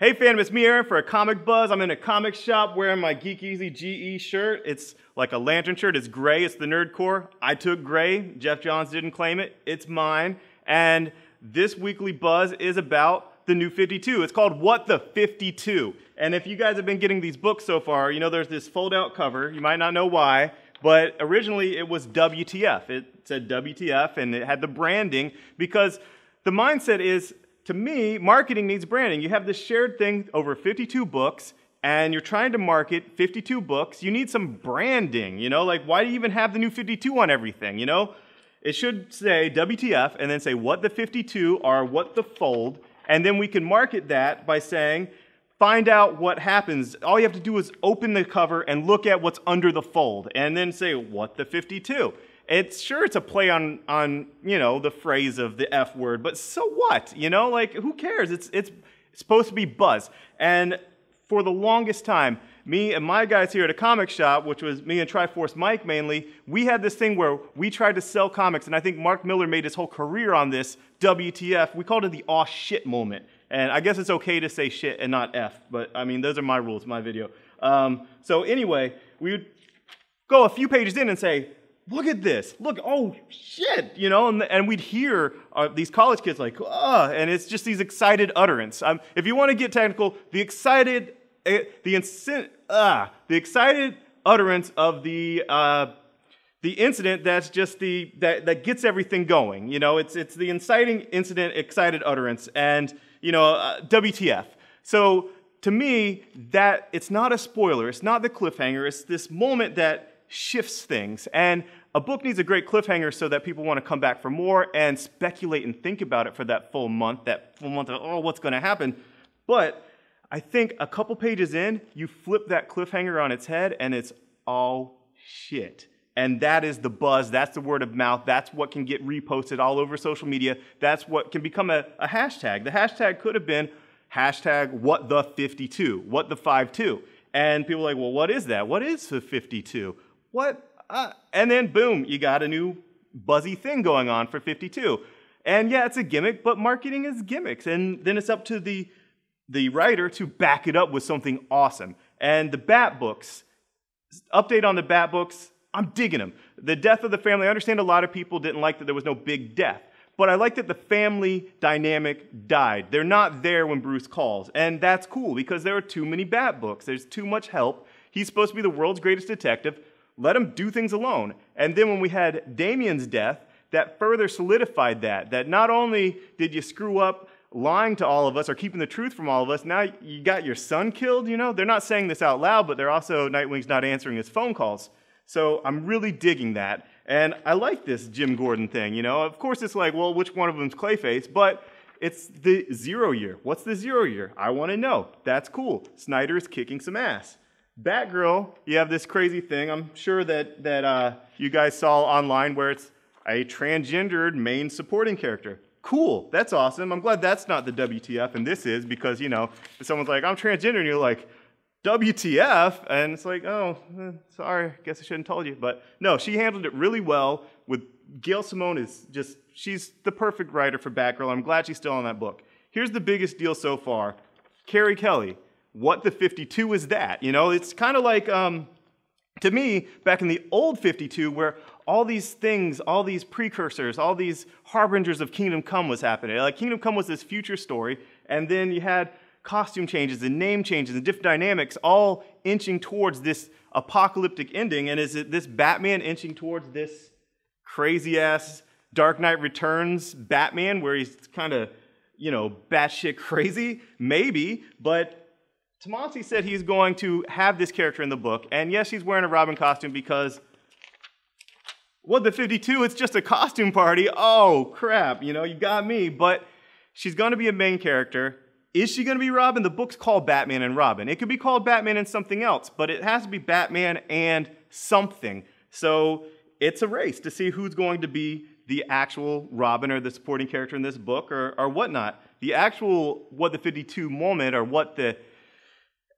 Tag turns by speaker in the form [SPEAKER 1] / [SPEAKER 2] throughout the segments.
[SPEAKER 1] Hey fam, it's me Aaron for a comic buzz. I'm in a comic shop wearing my Geek Easy GE shirt. It's like a lantern shirt. It's gray. It's the Nerdcore. I took gray. Jeff Johns didn't claim it. It's mine. And this weekly buzz is about the new 52. It's called What the 52. And if you guys have been getting these books so far, you know there's this fold-out cover. You might not know why, but originally it was WTF. It said WTF and it had the branding because the mindset is to me, marketing needs branding. You have this shared thing over 52 books, and you're trying to market 52 books. You need some branding, you know? Like, why do you even have the new 52 on everything, you know? It should say WTF and then say what the 52 are, what the fold, and then we can market that by saying, find out what happens. All you have to do is open the cover and look at what's under the fold, and then say, what the 52? it's sure it's a play on on you know the phrase of the f word but so what you know like who cares it's it's supposed to be buzz and for the longest time me and my guys here at a comic shop which was me and triforce mike mainly we had this thing where we tried to sell comics and i think mark miller made his whole career on this wtf we called it the aw shit moment and i guess it's okay to say shit and not f but i mean those are my rules my video um, so anyway we would go a few pages in and say look at this. Look, oh shit, you know, and, and we'd hear uh, these college kids like, ah, and it's just these excited utterance. Um, if you want to get technical, the excited, uh, the incent, uh, ah, the excited utterance of the, uh, the incident that's just the, that, that gets everything going. You know, it's, it's the inciting incident, excited utterance, and, you know, uh, WTF. So to me, that, it's not a spoiler. It's not the cliffhanger. It's this moment that shifts things. And a book needs a great cliffhanger so that people want to come back for more and speculate and think about it for that full month, that full month of, oh, what's going to happen? But I think a couple pages in, you flip that cliffhanger on its head and it's all shit. And that is the buzz, that's the word of mouth, that's what can get reposted all over social media, that's what can become a, a hashtag. The hashtag could have been hashtag what the 52, what the 52. And people are like, well, what is that? What is the 52? What? Uh, and then boom, you got a new buzzy thing going on for 52. And yeah, it's a gimmick, but marketing is gimmicks. And then it's up to the, the writer to back it up with something awesome. And the Bat Books, update on the Bat Books, I'm digging them. The death of the family, I understand a lot of people didn't like that there was no big death. But I like that the family dynamic died. They're not there when Bruce calls. And that's cool because there are too many Bat Books. There's too much help. He's supposed to be the world's greatest detective let him do things alone. And then when we had Damien's death, that further solidified that, that not only did you screw up lying to all of us or keeping the truth from all of us, now you got your son killed, you know? They're not saying this out loud, but they're also, Nightwing's not answering his phone calls. So I'm really digging that. And I like this Jim Gordon thing, you know? Of course it's like, well, which one of them's Clayface? But it's the zero year. What's the zero year? I want to know. That's cool. Snyder is kicking some ass. Batgirl, you have this crazy thing. I'm sure that that uh, you guys saw online where it's a transgendered main supporting character. Cool, that's awesome. I'm glad that's not the WTF, and this is because you know if someone's like, "I'm transgender," and you're like, "WTF?" and it's like, "Oh, eh, sorry, guess I shouldn't have told you." But no, she handled it really well. With Gail Simone is just she's the perfect writer for Batgirl. I'm glad she's still on that book. Here's the biggest deal so far: Carrie Kelly what the 52 is that? You know, it's kind of like, um, to me, back in the old 52, where all these things, all these precursors, all these harbingers of Kingdom Come was happening. Like, Kingdom Come was this future story, and then you had costume changes and name changes and different dynamics all inching towards this apocalyptic ending. And is it this Batman inching towards this crazy ass Dark Knight Returns Batman, where he's kind of, you know, batshit crazy? Maybe, but Tomasi said he's going to have this character in the book, and yes, she's wearing a Robin costume because, what, the 52? It's just a costume party. Oh, crap, you know, you got me. But she's going to be a main character. Is she going to be Robin? The book's called Batman and Robin. It could be called Batman and something else, but it has to be Batman and something. So it's a race to see who's going to be the actual Robin or the supporting character in this book or, or whatnot. The actual what the 52 moment or what the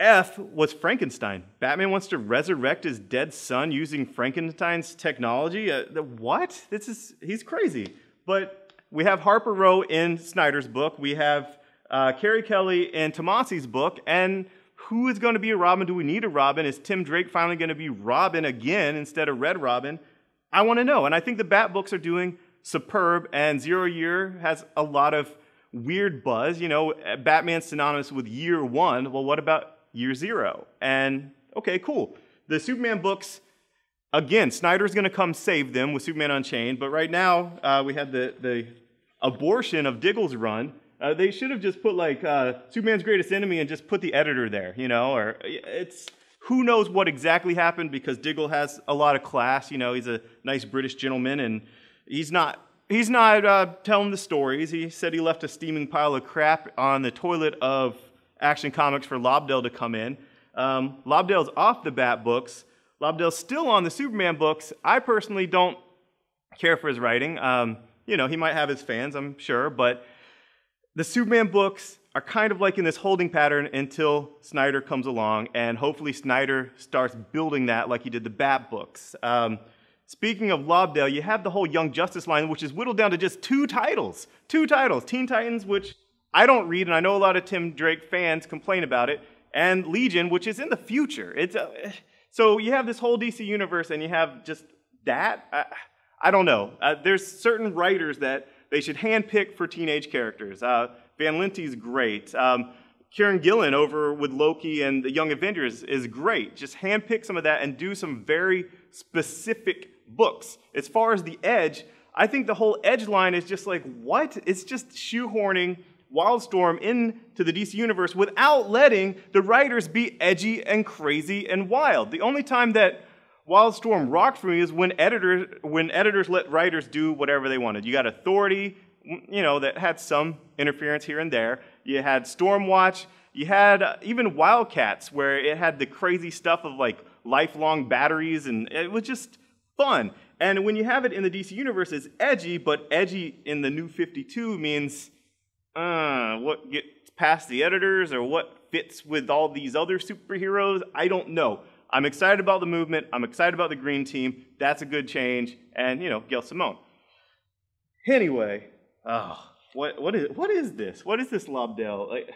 [SPEAKER 1] F was Frankenstein. Batman wants to resurrect his dead son using Frankenstein's technology. Uh, the, what? This is he's crazy. But we have Harper Row in Snyder's book. We have uh, Carrie Kelly in Tomasi's book, and who is going to be a Robin? Do we need a Robin? Is Tim Drake finally going to be Robin again instead of Red Robin? I want to know. And I think the Bat books are doing superb, and Zero Year has a lot of weird buzz. You know, Batman's synonymous with year one. Well, what about year zero. And okay, cool. The Superman books, again, Snyder's going to come save them with Superman Unchained, but right now uh, we had the, the abortion of Diggle's run. Uh, they should have just put like uh, Superman's greatest enemy and just put the editor there, you know, or it's who knows what exactly happened because Diggle has a lot of class, you know, he's a nice British gentleman and he's not he's not uh, telling the stories. He said he left a steaming pile of crap on the toilet of Action Comics for Lobdell to come in. Um, Lobdell's off the Bat books. Lobdell's still on the Superman books. I personally don't care for his writing. Um, you know, he might have his fans, I'm sure, but the Superman books are kind of like in this holding pattern until Snyder comes along, and hopefully Snyder starts building that like he did the Bat books. Um, speaking of Lobdell, you have the whole Young Justice line, which is whittled down to just two titles. Two titles Teen Titans, which I don't read, and I know a lot of Tim Drake fans complain about it, and Legion, which is in the future. It's uh, so you have this whole DC universe, and you have just that. I, I don't know. Uh, there's certain writers that they should handpick for teenage characters. Uh, Van Linty's great. Um, Kieran Gillen over with Loki and the Young Avengers is great. Just handpick some of that and do some very specific books. As far as the Edge, I think the whole Edge line is just like, what? It's just shoehorning Wildstorm into the DC universe without letting the writers be edgy and crazy and wild. The only time that Wildstorm rocked for me is when editors when editors let writers do whatever they wanted. You got Authority, you know, that had some interference here and there. You had Stormwatch. You had uh, even Wildcats, where it had the crazy stuff of like lifelong batteries, and it was just fun. And when you have it in the DC universe, it's edgy, but edgy in the New 52 means uh, what gets past the editors or what fits with all these other superheroes, I don't know. I'm excited about the movement. I'm excited about the green team. That's a good change. And, you know, Gail Simone. Anyway, oh, what, what, is, what is this? What is this Lobdell? Like,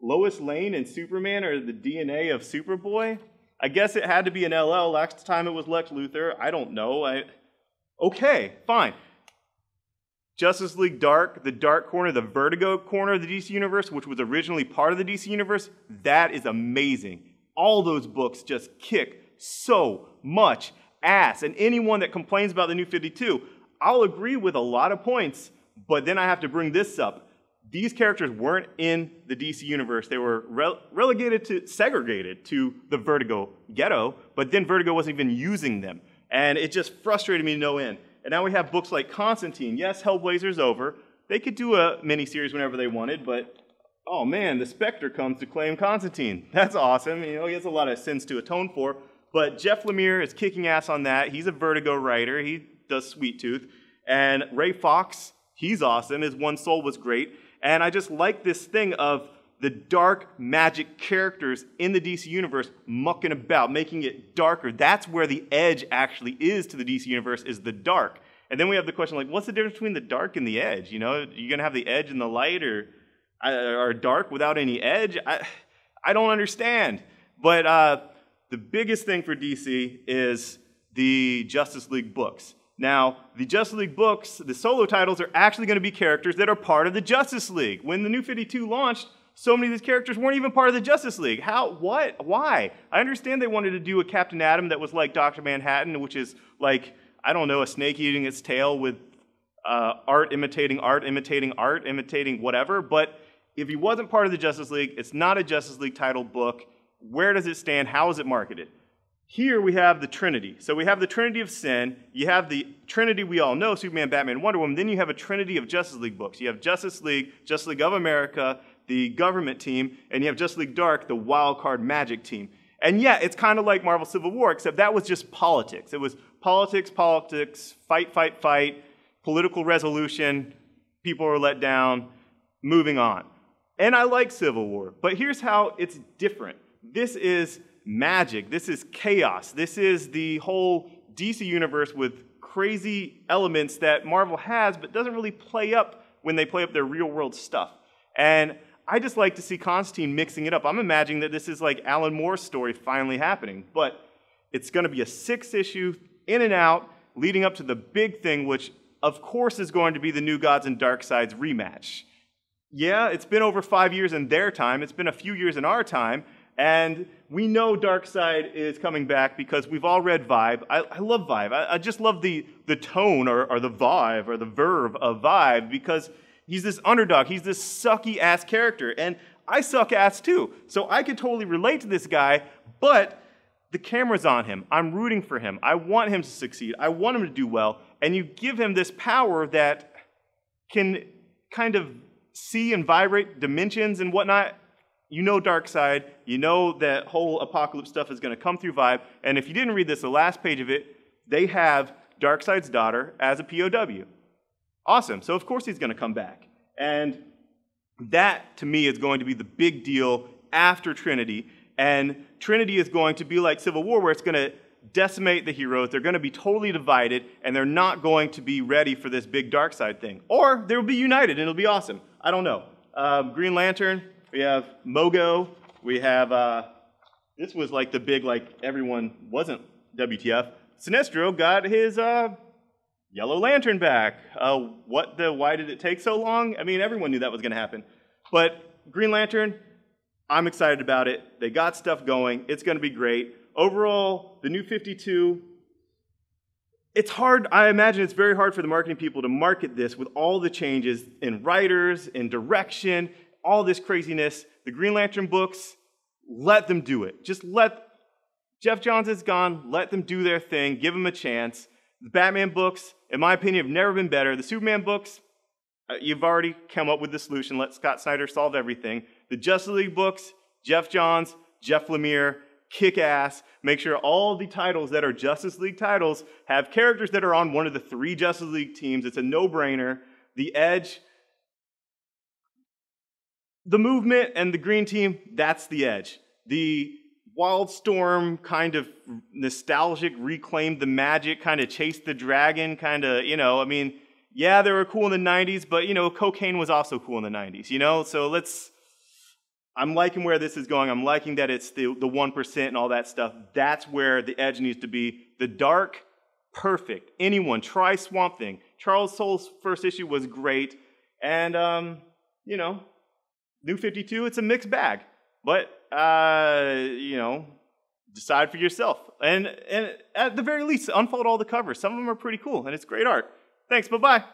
[SPEAKER 1] Lois Lane and Superman are the DNA of Superboy? I guess it had to be an LL. Last time it was Lex Luthor. I don't know. I, okay, fine. Justice League Dark, the Dark Corner, the Vertigo Corner of the DC Universe, which was originally part of the DC Universe, that is amazing. All those books just kick so much ass. And anyone that complains about the New 52, I'll agree with a lot of points, but then I have to bring this up. These characters weren't in the DC Universe. They were rele- relegated to, segregated to the Vertigo ghetto, but then Vertigo wasn't even using them. And it just frustrated me no end. And now we have books like Constantine. Yes, Hellblazer's over. They could do a miniseries whenever they wanted, but oh man, the Spectre comes to claim Constantine. That's awesome. You know, he has a lot of sins to atone for. But Jeff Lemire is kicking ass on that. He's a Vertigo writer. He does Sweet Tooth. And Ray Fox, he's awesome. His One Soul was great. And I just like this thing of the dark magic characters in the DC universe mucking about, making it darker. That's where the edge actually is to the DC universe is the dark. And then we have the question like, what's the difference between the dark and the edge? You know, you're gonna have the edge and the light, or uh, or dark without any edge? I I don't understand. But uh, the biggest thing for DC is the Justice League books. Now, the Justice League books, the solo titles, are actually going to be characters that are part of the Justice League. When the New 52 launched, so many of these characters weren't even part of the Justice League. How, what, why? I understand they wanted to do a Captain Atom that was like Dr. Manhattan, which is like, I don't know, a snake eating its tail with uh, art imitating art, imitating art, imitating whatever. But if he wasn't part of the Justice League, it's not a Justice League title book. Where does it stand? How is it marketed? Here we have the Trinity. So we have the Trinity of Sin. You have the Trinity we all know Superman, Batman, Wonder Woman. Then you have a Trinity of Justice League books. You have Justice League, Justice League of America, the government team, and you have Just League Dark, the wild card magic team. And yeah, it's kind of like Marvel Civil War, except that was just politics. It was politics, politics, fight, fight, fight, political resolution, people are let down, moving on. And I like Civil War, but here's how it's different. This is magic, this is chaos, this is the whole DC universe with crazy elements that Marvel has, but doesn't really play up when they play up their real world stuff. And I just like to see Constantine mixing it up. I'm imagining that this is like Alan Moore's story finally happening, but it's going to be a six issue in and out leading up to the big thing, which of course is going to be the New Gods and Dark Sides rematch. Yeah, it's been over five years in their time, it's been a few years in our time, and we know Dark Side is coming back because we've all read Vibe. I, I love Vibe. I, I, just love the, the tone or, or the vibe or the verve of Vibe because He's this underdog. He's this sucky ass character. And I suck ass too. So I could totally relate to this guy, but the camera's on him. I'm rooting for him. I want him to succeed. I want him to do well. And you give him this power that can kind of see and vibrate dimensions and whatnot. You know Dark Side. You know that whole apocalypse stuff is going to come through Vibe. And if you didn't read this, the last page of it, they have Darkseid's daughter as a POW. Awesome. So, of course, he's going to come back. And that, to me, is going to be the big deal after Trinity. And Trinity is going to be like Civil War, where it's going to decimate the heroes. They're going to be totally divided, and they're not going to be ready for this big dark side thing. Or they'll be united, and it'll be awesome. I don't know. Um, Green Lantern, we have Mogo, we have. Uh, this was like the big, like, everyone wasn't WTF. Sinestro got his uh, Yellow Lantern back. Uh, what the? Why did it take so long? I mean, everyone knew that was going to happen. But Green Lantern, I'm excited about it. They got stuff going. It's going to be great. Overall, the new 52. It's hard, I imagine it's very hard for the marketing people to market this with all the changes in writers, in direction, all this craziness. The Green Lantern books, let them do it. Just let Jeff Johns is gone. Let them do their thing. Give them a chance. The Batman books, in my opinion, have never been better. The Superman books, uh, you've already come up with the solution. Let Scott Snyder solve everything. The Justice League books, Jeff Johns, Jeff Lemire, kick ass. Make sure all the titles that are Justice League titles have characters that are on one of the three Justice League teams. It's a no brainer. The Edge, the movement, and the Green Team, that's the Edge. The Wildstorm kind of nostalgic, reclaimed the magic, kind of chased the dragon, kind of, you know, I mean, yeah, they were cool in the 90s, but, you know, cocaine was also cool in the 90s, you know? So let's, I'm liking where this is going. I'm liking that it's the, the 1% and all that stuff. That's where the edge needs to be. The dark, perfect. Anyone, try Swamp Thing. Charles Soule's first issue was great. And, um, you know, New 52, it's a mixed bag. But uh, you know, decide for yourself. And, and at the very least, unfold all the covers. Some of them are pretty cool, and it's great art. Thanks. Bye bye.